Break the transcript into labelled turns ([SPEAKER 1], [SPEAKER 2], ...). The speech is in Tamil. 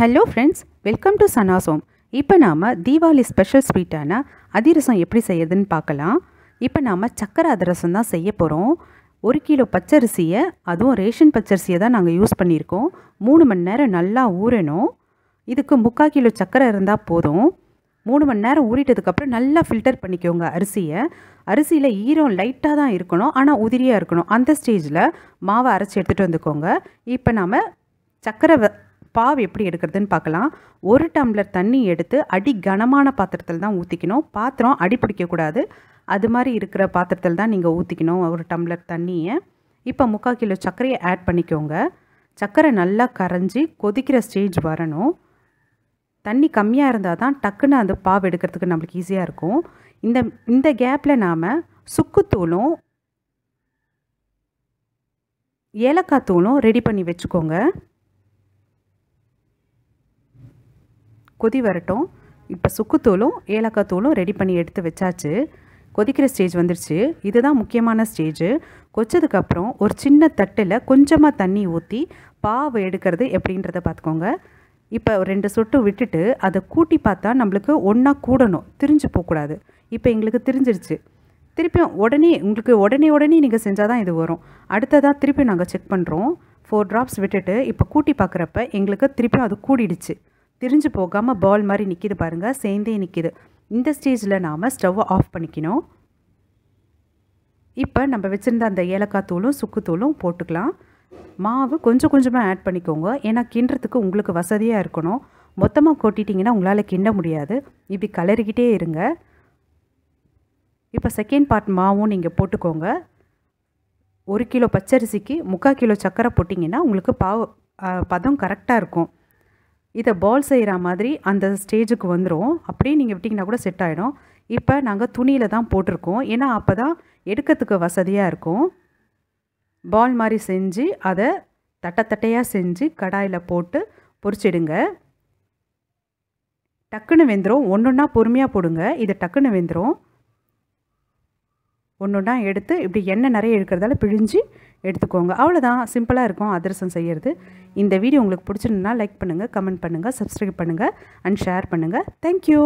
[SPEAKER 1] ஹலோ ஃப்ரெண்ட்ஸ் வெல்கம் டு சனாஸ் இப்போ நாம் தீபாவளி ஸ்பெஷல் ஸ்வீட்டான அதிரசம் எப்படி செய்யறதுன்னு பார்க்கலாம் இப்போ நாம் சக்கரை அதிரசம் தான் செய்ய போகிறோம் ஒரு கிலோ பச்சரிசியை அதுவும் ரேஷன் பச்சரிசியை தான் நாங்கள் யூஸ் பண்ணியிருக்கோம் மூணு மணி நேரம் நல்லா ஊறணும் இதுக்கு முக்கால் கிலோ சக்கரை இருந்தால் போதும் மூணு மணி நேரம் ஊறிட்டதுக்கப்புறம் நல்லா ஃபில்டர் பண்ணிக்கோங்க அரிசியை அரிசியில் ஈரம் லைட்டாக தான் இருக்கணும் ஆனால் உதிரியாக இருக்கணும் அந்த ஸ்டேஜில் மாவை அரைச்சி எடுத்துகிட்டு வந்துக்கோங்க இப்போ நாம் சக்கரை பாவ் எப்படி எடுக்கிறதுன்னு பார்க்கலாம் ஒரு டம்ளர் தண்ணி எடுத்து அடி கனமான பாத்திரத்தில் தான் ஊற்றிக்கணும் பாத்திரம் அடி பிடிக்கக்கூடாது அது மாதிரி இருக்கிற பாத்திரத்தில் தான் நீங்கள் ஊற்றிக்கணும் ஒரு டம்ளர் தண்ணியை இப்போ முக்கால் கிலோ சர்க்கரையை ஆட் பண்ணிக்கோங்க சர்க்கரை நல்லா கரைஞ்சி கொதிக்கிற ஸ்டேஜ் வரணும் தண்ணி கம்மியாக இருந்தால் தான் டக்குன்னு அந்த பாவு எடுக்கிறதுக்கு நம்மளுக்கு ஈஸியாக இருக்கும் இந்த இந்த கேப்பில் நாம் சுக்குத்தூளும் ஏலக்காய் தூளும் ரெடி பண்ணி வச்சுக்கோங்க கொதி வரட்டும் இப்போ சுக்குத்தூளும் ஏலக்காய் தூளும் ரெடி பண்ணி எடுத்து வச்சாச்சு கொதிக்கிற ஸ்டேஜ் வந்துடுச்சு இதுதான் முக்கியமான ஸ்டேஜு கொச்சதுக்கப்புறம் ஒரு சின்ன தட்டில் கொஞ்சமாக தண்ணி ஊற்றி பாவு எடுக்கிறது எப்படின்றத பார்த்துக்கோங்க இப்போ ரெண்டு சொட்டு விட்டுட்டு அதை கூட்டி பார்த்தா நம்மளுக்கு ஒன்றா கூடணும் திரிஞ்சு போகக்கூடாது இப்போ எங்களுக்கு திரிஞ்சிருச்சு திருப்பியும் உடனே உங்களுக்கு உடனே உடனே நீங்கள் செஞ்சால் தான் இது வரும் அடுத்ததாக திருப்பியும் நாங்கள் செக் பண்ணுறோம் ஃபோர் ட்ராப்ஸ் விட்டுட்டு இப்போ கூட்டி பார்க்குறப்ப எங்களுக்கு திருப்பியும் அது கூடிடுச்சு திரிஞ்சு போகாமல் பால் மாதிரி நிற்கிது பாருங்கள் சேர்ந்தே நிற்கிது இந்த ஸ்டேஜில் நாம் ஸ்டவ்வை ஆஃப் பண்ணிக்கணும் இப்போ நம்ம வச்சுருந்த அந்த ஏலக்காய் தூளும் சுக்குத்தூளும் போட்டுக்கலாம் மாவு கொஞ்சம் கொஞ்சமாக ஆட் பண்ணிக்கோங்க ஏன்னா கிண்டுறதுக்கு உங்களுக்கு வசதியாக இருக்கணும் மொத்தமாக கொட்டிட்டிங்கன்னா உங்களால் கிண்ட முடியாது இப்படி கலரிக்கிட்டே இருங்க இப்போ செகண்ட் பார்ட் மாவும் நீங்கள் போட்டுக்கோங்க ஒரு கிலோ பச்சரிசிக்கு முக்கால் கிலோ சர்க்கரை போட்டிங்கன்னா உங்களுக்கு பாவ பதம் கரெக்டாக இருக்கும் இதை பால் செய்கிற மாதிரி அந்த ஸ்டேஜுக்கு வந்துடும் அப்படியே நீங்கள் விட்டிங்கன்னா கூட செட் ஆகிடும் இப்போ நாங்கள் துணியில் தான் போட்டிருக்கோம் ஏன்னா அப்போ தான் எடுக்கிறதுக்கு வசதியாக இருக்கும் பால் மாதிரி செஞ்சு அதை தட்டத்தட்டையாக தட்டையாக செஞ்சு கடாயில் போட்டு பொறிச்சிடுங்க டக்குன்னு வெந்துடும் ஒன்று ஒன்றா பொறுமையாக போடுங்க இது டக்குன்னு வெந்துடும் ஒன்று ஒன்றா எடுத்து இப்படி எண்ணெய் நிறைய எடுக்கிறதால பிழிஞ்சு எடுத்துக்கோங்க அவ்வளோதான் சிம்பிளாக இருக்கும் அதிரசம் செய்கிறது இந்த வீடியோ உங்களுக்கு பிடிச்சிருந்தால் லைக் பண்ணுங்கள் கமெண்ட் பண்ணுங்கள் சப்ஸ்கிரைப் பண்ணுங்கள் அண்ட் ஷேர் பண்ணுங்கள் தேங்க்யூ